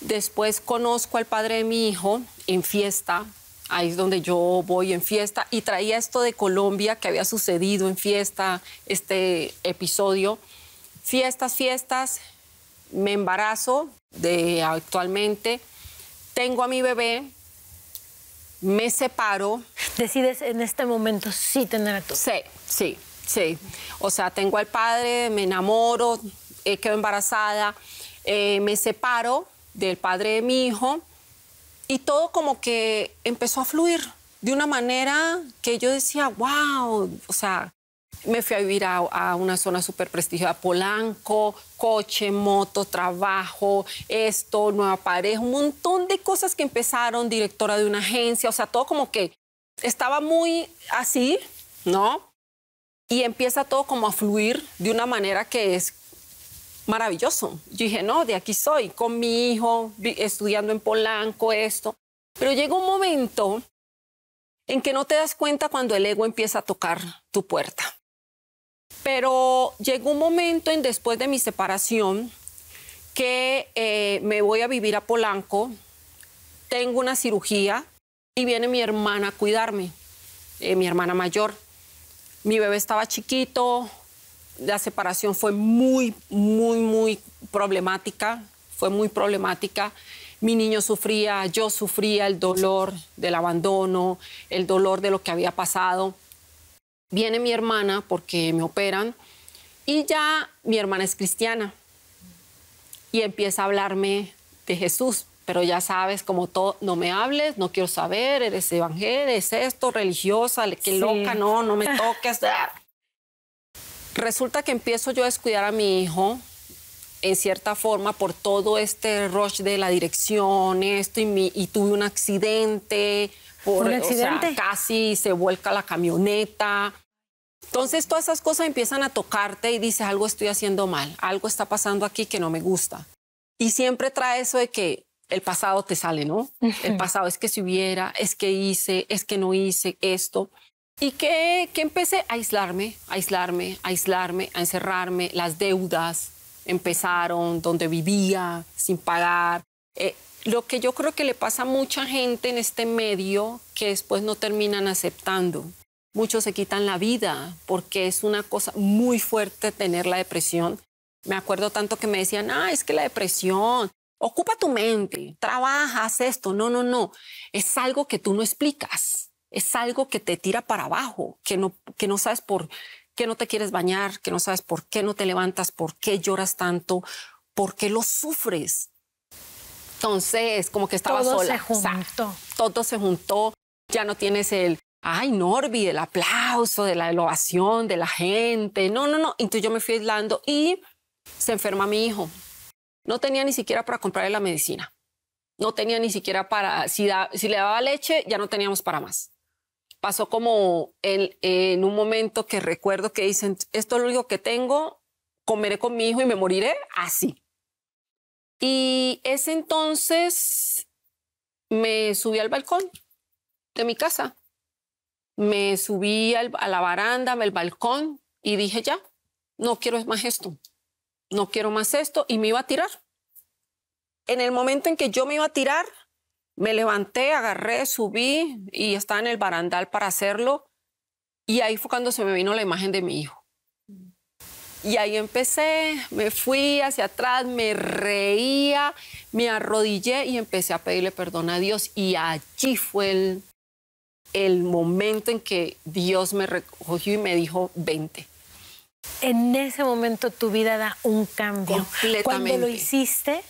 Después conozco al padre de mi hijo en fiesta, ahí es donde yo voy en fiesta, y traía esto de Colombia que había sucedido en fiesta, este episodio. Fiestas, fiestas, me embarazo de actualmente, tengo a mi bebé, me separo. Decides en este momento sí tener a tu. Sí, sí, sí. O sea, tengo al padre, me enamoro, quedo embarazada, eh, me separo del padre de mi hijo, y todo como que empezó a fluir de una manera que yo decía, wow, o sea, me fui a vivir a, una zona súper prestigiosa, Polanco, coche, moto, trabajo, esto, nueva pareja, un montón de cosas que empezaron, directora de una agencia, o sea, todo como que estaba muy así, ¿no? Y empieza todo como a fluir de una manera que es maravilloso. Yo dije, no, de aquí soy, con mi hijo, estudiando en Polanco, esto. Pero llega un momento en que no te das cuenta cuando el ego empieza a tocar tu puerta. Pero llegó un momento en después de mi separación que eh, me voy a vivir a Polanco, tengo una cirugía y viene mi hermana a cuidarme, eh, mi hermana mayor. Mi bebé estaba chiquito, la separación fue muy, muy, muy problemática, fue muy problemática. Mi niño sufría, yo sufría el dolor del abandono, el dolor de lo que había pasado. Viene mi hermana porque me operan y ya mi hermana es cristiana y empieza a hablarme de Jesús, pero ya sabes, como todo, no me hables, no quiero saber, eres evangélica, es esto, religiosa, qué loca, no, no me toques. Ah. Resulta que empiezo yo a descuidar a mi hijo, en cierta forma, por todo este rush de la dirección, esto, y, tuve un accidente, por, ¿Un casi se vuelca la camioneta. Entonces todas esas cosas empiezan a tocarte y dices, algo estoy haciendo mal, algo está pasando aquí que no me gusta. Y siempre trae eso de que el pasado te sale, ¿no? El pasado es que si hubiera, es que hice, es que no hice esto. Y que, que empecé a aislarme, aislarme, a aislarme, a encerrarme. Las deudas empezaron, donde vivía, sin pagar. Eh, lo que yo creo que le pasa a mucha gente en este medio que después no terminan aceptando. Muchos se quitan la vida porque es una cosa muy fuerte tener la depresión. Me acuerdo tanto que me decían, ah, es que la depresión, ocupa tu mente, trabajas esto. No, no, no. Es algo que tú no explicas es algo que te tira para abajo, que no, que no sabes por qué no te quieres bañar, que no sabes por qué no te levantas, por qué lloras tanto, por qué lo sufres. Entonces, como que estaba todo sola. Se juntó. todo se juntó. Ya no tienes el, ay, Norby, el aplauso, de la elevación de la gente. No, no, no. Entonces yo me fui aislando y se enferma mi hijo. No tenía ni siquiera para comprarle la medicina. No tenía ni siquiera para, si, si le daba leche, ya no teníamos para más pasó como en, un momento que recuerdo que dicen, esto es lo único que tengo, comeré con mi hijo y me moriré así. Y ese entonces me subí al balcón de mi casa. Me subí a la baranda, al balcón y dije ya, no quiero más esto, no quiero más esto y me iba a tirar. En el momento en que yo me iba a tirar, me levanté, agarré, subí y estaba en el barandal para hacerlo. Y ahí fue cuando se me vino la imagen de mi hijo. Y ahí empecé, me fui hacia atrás, me reía, me arrodillé y empecé a pedirle perdón a Dios. Y allí fue el, el momento en que Dios me recogió y me dijo, vente. En ese momento tu vida da un cambio. Completamente. Cuando lo hiciste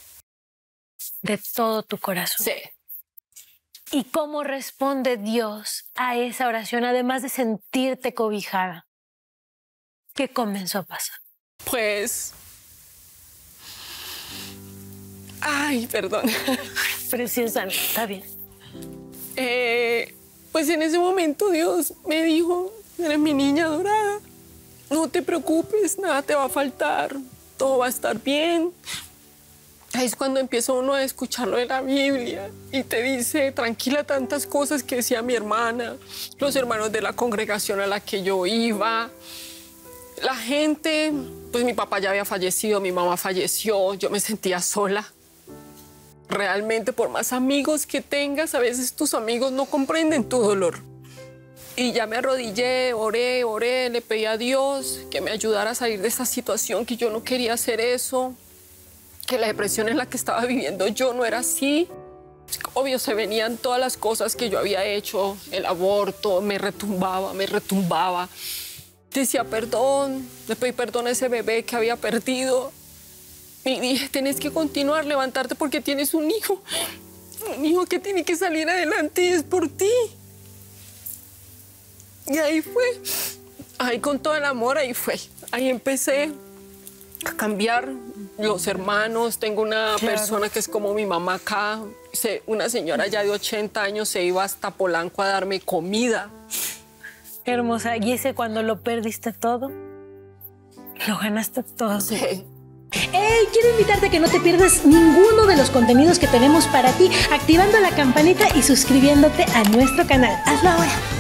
de todo tu corazón. Sí. ¿Y cómo responde Dios a esa oración, además de sentirte cobijada? ¿Qué comenzó a pasar? Pues... Ay, perdón. Preciosa, está bien. Eh, pues en ese momento Dios me dijo, eres mi niña dorada, no te preocupes, nada te va a faltar, todo va a estar bien, es cuando empieza uno a escucharlo de la Biblia y te dice, tranquila, tantas cosas que decía mi hermana, los hermanos de la congregación a la que yo iba, la gente, pues mi papá ya había fallecido, mi mamá falleció, yo me sentía sola. Realmente, por más amigos que tengas, a veces tus amigos no comprenden tu dolor. Y ya me arrodillé, oré, oré, le pedí a Dios que me ayudara a salir de esta situación, que yo no quería hacer eso que la depresión en la que estaba viviendo yo no era así. Obvio, se venían todas las cosas que yo había hecho, el aborto, me retumbaba, me retumbaba. Decía perdón, le pedí perdón a ese bebé que había perdido. Y dije, tenés que continuar, levantarte porque tienes un hijo. Un hijo que tiene que salir adelante y es por ti. Y ahí fue, ahí con todo el amor, ahí fue. Ahí empecé a cambiar los hermanos, tengo una persona que es como mi mamá acá, una señora ya de 80 años se iba hasta Polanco a darme comida. hermosa, y ese cuando lo perdiste todo, lo ganaste todo. Sí. Quiero invitarte a que no te pierdas ninguno de los contenidos que tenemos para ti activando la campanita y suscribiéndote a nuestro canal. Hazlo ahora.